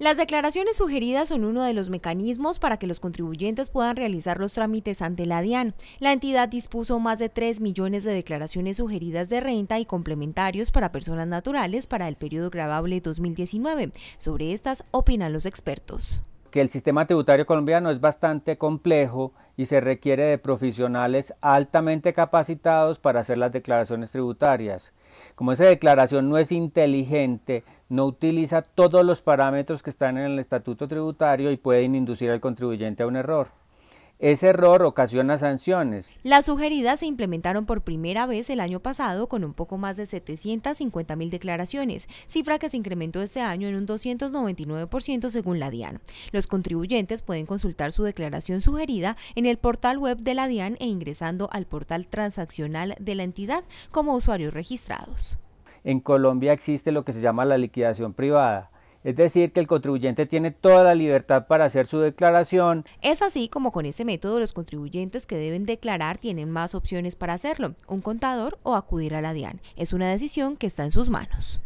Las declaraciones sugeridas son uno de los mecanismos para que los contribuyentes puedan realizar los trámites ante la DIAN. La entidad dispuso más de 3 millones de declaraciones sugeridas de renta y complementarios para personas naturales para el periodo grabable 2019. Sobre estas opinan los expertos. Que el sistema tributario colombiano es bastante complejo y se requiere de profesionales altamente capacitados para hacer las declaraciones tributarias como esa declaración no es inteligente, no utiliza todos los parámetros que están en el estatuto tributario y pueden inducir al contribuyente a un error. Ese error ocasiona sanciones. Las sugeridas se implementaron por primera vez el año pasado con un poco más de 750 mil declaraciones, cifra que se incrementó este año en un 299% según la DIAN. Los contribuyentes pueden consultar su declaración sugerida en el portal web de la DIAN e ingresando al portal transaccional de la entidad como usuarios registrados. En Colombia existe lo que se llama la liquidación privada es decir, que el contribuyente tiene toda la libertad para hacer su declaración. Es así como con ese método los contribuyentes que deben declarar tienen más opciones para hacerlo, un contador o acudir a la DIAN. Es una decisión que está en sus manos.